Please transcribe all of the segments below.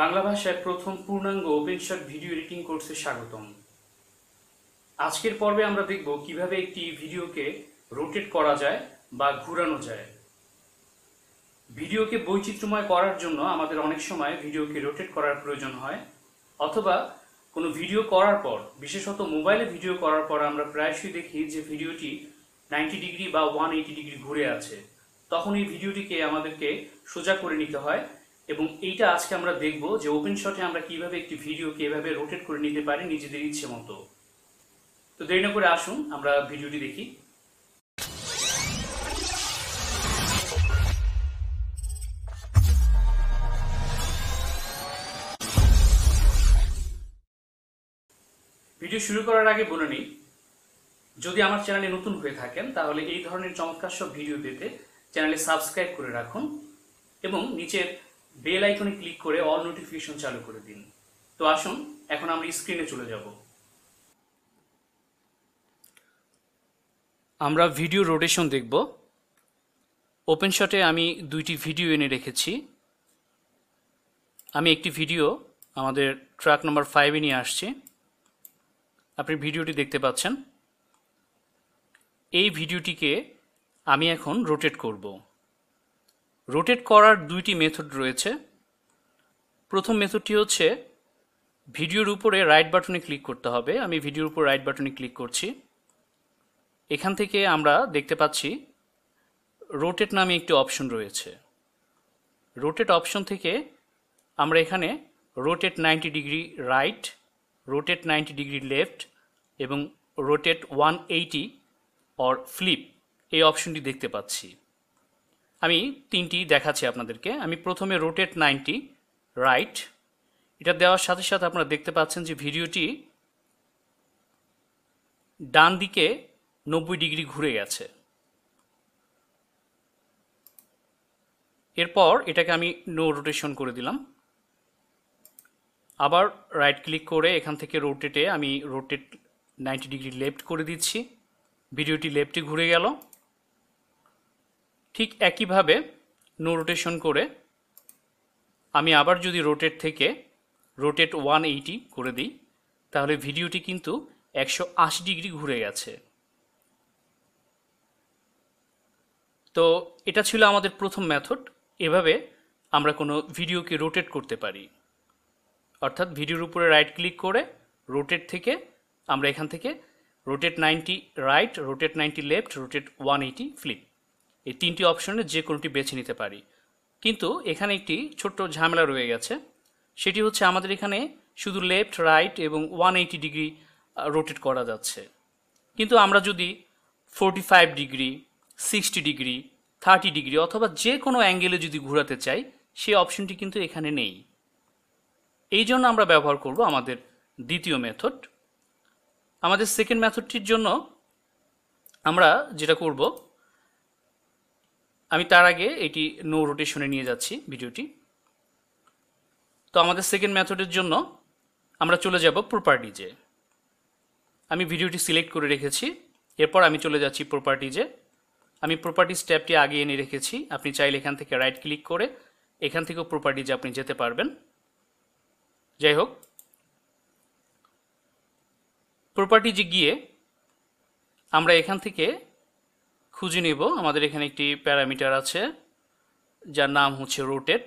বাংলা ভাষায় প্রথম পূর্ণাঙ্গ ওপেন শট ভিডিও এডিটিং কোর্সে স্বাগতম আজকের পর্বে আমরা দেখব কিভাবে একটি ভিডিওকে রোটেট করা যায় বা ঘুরানো যায় ভিডিওকে বৈচিত্র্যময় করার জন্য আমাদের অনেক সময় ভিডিওকে রোটেট করার প্রয়োজন হয় অথবা কোনো ভিডিও করার পর বিশেষত মোবাইলে ভিডিও করার পর আমরা প্রায়শই দেখি যে ভিডিওটি নাইনটি ডিগ্রি বা ওয়ান এইটি ডিগ্রি ঘুরে আছে তখন এই ভিডিওটিকে আমাদেরকে সোজা করে নিতে হয় এবং এইটা আজকে আমরা দেখব যে ওপেন শটে আমরা কিভাবে একটি ভিডিও এভাবে রোটেট করে নিতে পারি নিজেদের ইচ্ছে মতো তো দেরি না করে আসুন আমরা ভিডিওটি দেখি ভিডিও শুরু করার আগে বলে নিই যদি আমার চ্যানেলে নতুন হয়ে থাকেন তাহলে এই ধরনের চমৎকার সব ভিডিও পেতে চ্যানেলে সাবস্ক্রাইব করে রাখুন এবং নিচের বেল আইকনে ক্লিক করে অল নোটিফিকেশন চালু করে দিন তো আসুন এখন আমরা স্ক্রিনে চলে যাব আমরা ভিডিও রোটেশন দেখব ওপেন শটে আমি দুইটি ভিডিও এনে রেখেছি আমি একটি ভিডিও আমাদের ট্র্যাক নাম্বার ফাইভে নিয়ে আসছি আপনি ভিডিওটি দেখতে পাচ্ছেন এই ভিডিওটিকে আমি এখন রোটেট করব রোটেট করার দুইটি মেথড রয়েছে প্রথম মেথডটি হচ্ছে ভিডিওর উপরে রাইট বাটনে ক্লিক করতে হবে আমি ভিডিওর উপর রাইট বাটনে ক্লিক করছি এখান থেকে আমরা দেখতে পাচ্ছি রোটেট নামে একটি অপশন রয়েছে রোটেট অপশন থেকে আমরা এখানে rotate ninety degree right rotate ninety degree left এবং rotate one eighty or flip এই অপশনটি দেখতে পাচ্ছি আমি তিনটি দেখাচ্ছি আপনাদেরকে আমি প্রথমে রোটেট নাইনটি রাইট এটা দেওয়ার সাথে সাথে আপনারা দেখতে পাচ্ছেন যে ভিডিওটি ডান দিকে নব্বই ডিগ্রি ঘুরে গেছে এরপর এটাকে আমি নো রোটেশন করে দিলাম আবার রাইট ক্লিক করে এখান থেকে রোটেটে আমি রোটেট নাইনটি ডিগ্রি লেফট করে দিচ্ছি ভিডিওটি লেফটে ঘুরে গেল ঠিক একইভাবে নো রোটেশন করে আমি আবার যদি রোটেট থেকে রোটেট ওয়ান এইটি করে দিই তাহলে ভিডিওটি কিন্তু একশো আশি ডিগ্রি ঘুরে গেছে তো এটা ছিল আমাদের প্রথম মেথড এভাবে আমরা কোনো ভিডিওকে রোটেট করতে পারি অর্থাৎ ভিডিওর উপরে রাইট ক্লিক করে রোটেট থেকে আমরা এখান থেকে rotate ninety right rotate ninety left rotate one eighty flip এই তিনটি অপশনের যে কোনোটি বেছে নিতে পারি কিন্তু এখানে একটি ছোট্ট ঝামেলা রয়ে গেছে সেটি হচ্ছে আমাদের এখানে শুধু লেফট রাইট এবং ওয়ান এইটি ডিগ্রি রোটেট করা যাচ্ছে কিন্তু আমরা যদি forty five degree sixty degree thirty degree অথবা যে কোনো অ্যাঙ্গেলে যদি ঘোরাতে চাই সেই অপশনটি কিন্তু এখানে নেই এই জন্য আমরা ব্যবহার করব আমাদের দ্বিতীয় মেথড আমাদের সেকেন্ড মেথডটির জন্য আমরা যেটা করব আমি তার আগে এটি নো রোটেশনে নিয়ে যাচ্ছি ভিডিওটি তো আমাদের সেকেন্ড মেথডের জন্য আমরা চলে যাব প্রপার্টিজে আমি ভিডিওটি সিলেক্ট করে রেখেছি এরপর আমি চলে যাচ্ছি প্রপার্টিজে আমি প্রপার্টিজ ট্যাবটি আগে এনে রেখেছি আপনি চাইলে এখান থেকে রাইট ক্লিক করে এখান থেকেও প্রপার্টিজে আপনি যেতে পারবেন যাই হোক প্রপার্টিজে গিয়ে আমরা এখান থেকে খুঁজে নেব আমাদের এখানে একটি প্যারামিটার আছে যার নাম হচ্ছে রোটেট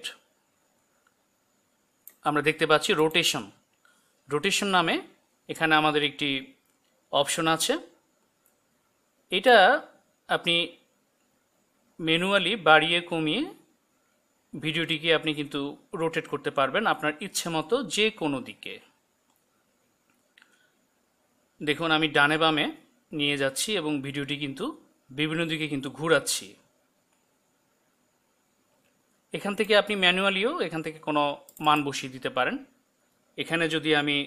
আমরা দেখতে পাচ্ছি রোটেশন রোটেশন নামে এখানে আমাদের একটি অপশন আছে এটা আপনি ম্যানুয়ালি বাড়িয়ে কমিয়ে ভিডিওটিকে আপনি কিন্তু রোটেট করতে পারবেন আপনার ইচ্ছে মতো যে কোনো দিকে দেখুন আমি ডানে বামে নিয়ে যাচ্ছি এবং ভিডিওটি কিন্তু বিভিন্ন দিকে কিন্তু ঘুরাচ্ছি এখান থেকে আপনি ম্যানুয়ালিও এখান থেকে কোনো মান বসিয়ে দিতে পারেন এখানে যদি আমি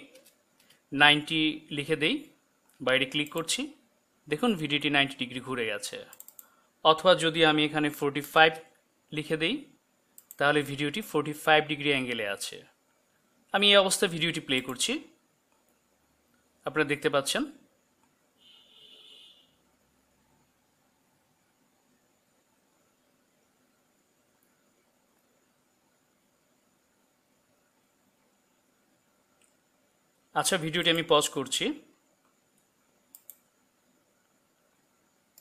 নাইনটি লিখে দেই বাইরে ক্লিক করছি দেখুন ভিডিওটি নাইনটি ডিগ্রি ঘুরে গেছে অথবা যদি আমি এখানে ফোরটি ফাইভ লিখে দেই তাহলে ভিডিওটি ফোরটি ফাইভ ডিগ্রি অ্যাঙ্গেলে আছে আমি এই অবস্থায় ভিডিওটি প্লে করছি আপনারা দেখতে পাচ্ছেন আচ্ছা ভিডিওটি আমি পজ করছি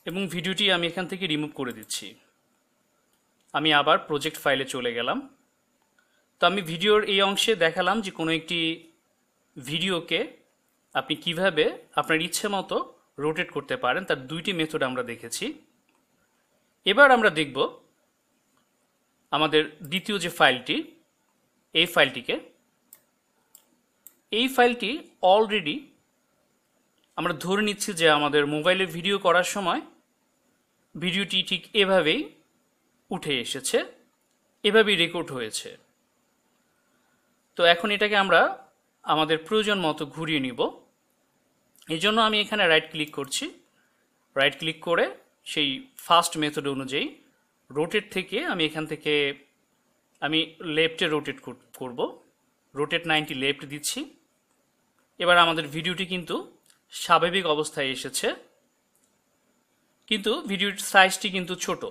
এবং ভিডিওটি আমি এখান থেকে রিমুভ করে দিচ্ছি আমি আবার প্রজেক্ট ফাইলে চলে গেলাম তো আমি ভিডিওর এই অংশে দেখালাম যে কোনো একটি ভিডিওকে আপনি কিভাবে আপনার ইচ্ছে মতো রোটেট করতে পারেন তার দুইটি মেথড আমরা দেখেছি এবার আমরা দেখব আমাদের দ্বিতীয় যে ফাইলটি এই ফাইলটিকে এই ফাইলটি অলরেডি আমরা ধরে নিচ্ছি যে আমাদের মোবাইলে ভিডিও করার সময় ভিডিওটি ঠিক এভাবেই উঠে এসেছে এভাবেই রেকর্ড হয়েছে তো এখন এটাকে আমরা আমাদের প্রয়োজন মতো ঘুরিয়ে নিব এই জন্য আমি এখানে রাইট ক্লিক করছি রাইট ক্লিক করে সেই ফার্স্ট মেথড অনুযায়ী রোটেট থেকে আমি এখান থেকে আমি লেফটে রোটেট করব রোটেট নাইনটি লেফট দিচ্ছি এবার আমাদের ভিডিওটি কিন্তু স্বাভাবিক অবস্থায় এসেছে কিন্তু ভিডিওর সাইজটি কিন্তু ছোট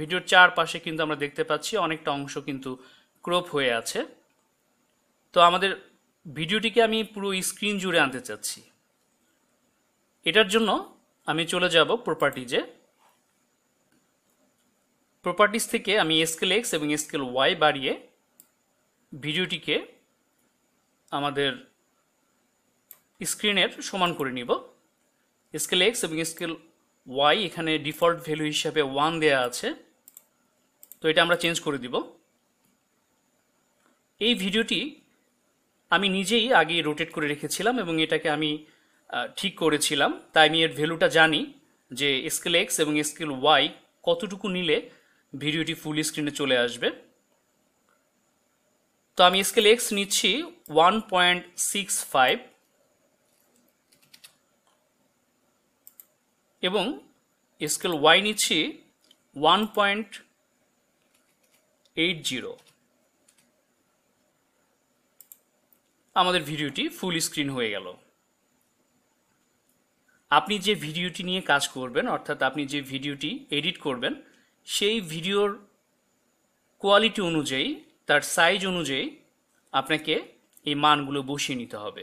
ভিডিওর চারপাশে কিন্তু আমরা দেখতে পাচ্ছি অনেকটা অংশ কিন্তু ক্রপ হয়ে আছে তো আমাদের ভিডিওটিকে আমি পুরো স্ক্রিন জুড়ে আনতে চাচ্ছি এটার জন্য আমি চলে যাব প্রপার্টিজে প্রপার্টিস থেকে আমি স্কেল এক্স এবং স্কেল ওয়াই বাড়িয়ে ভিডিওটিকে আমাদের স্ক্রিনের সমান করে নিব স্কেল এক্স এবং স্কেল ওয়াই এখানে ডিফল্ট ভ্যালু হিসাবে ওয়ান দেয়া আছে তো এটা আমরা চেঞ্জ করে দিব এই ভিডিওটি আমি নিজেই আগে রোটেট করে রেখেছিলাম এবং এটাকে আমি ঠিক করেছিলাম তাই আমি এর ভ্যালুটা জানি যে স্কেল এক্স এবং স্কেল ওয়াই কতটুকু নিলে ভিডিওটি ফুল স্ক্রিনে চলে আসবে তো আমি স্কেল এক্স নিচ্ছি ওয়ান পয়েন্ট সিক্স ফাইভ এবং স্কেল ওয়াই নিচ্ছি ওয়ান পয়েন্ট এইট জিরো আমাদের ভিডিওটি ফুল স্ক্রিন হয়ে গেল আপনি যে ভিডিওটি নিয়ে কাজ করবেন অর্থাৎ আপনি যে ভিডিওটি এডিট করবেন সেই ভিডিওর কোয়ালিটি অনুযায়ী তার সাইজ অনুযায়ী আপনাকে এই মানগুলো বসিয়ে নিতে হবে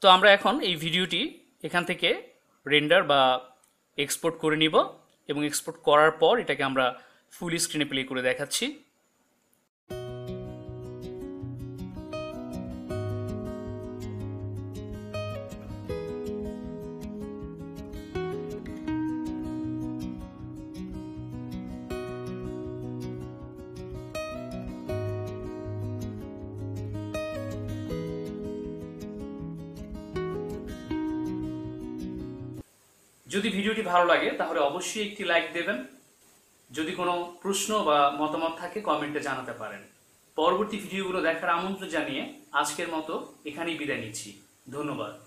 তো আমরা এখন এই ভিডিওটি এখান থেকে রেন্ডার বা এক্সপোর্ট করে নিব এবং এক্সপোর্ট করার পর এটাকে আমরা ফুল স্ক্রিনে প্লে করে দেখাচ্ছি যদি ভিডিওটি ভালো লাগে তাহলে অবশ্যই একটি লাইক দেবেন যদি কোনো প্রশ্ন বা মতামত থাকে কমেন্টে জানাতে পারেন পরবর্তী ভিডিওগুলো দেখার আমন্ত্রণ জানিয়ে আজকের মতো এখানেই বিদায় নিচ্ছি ধন্যবাদ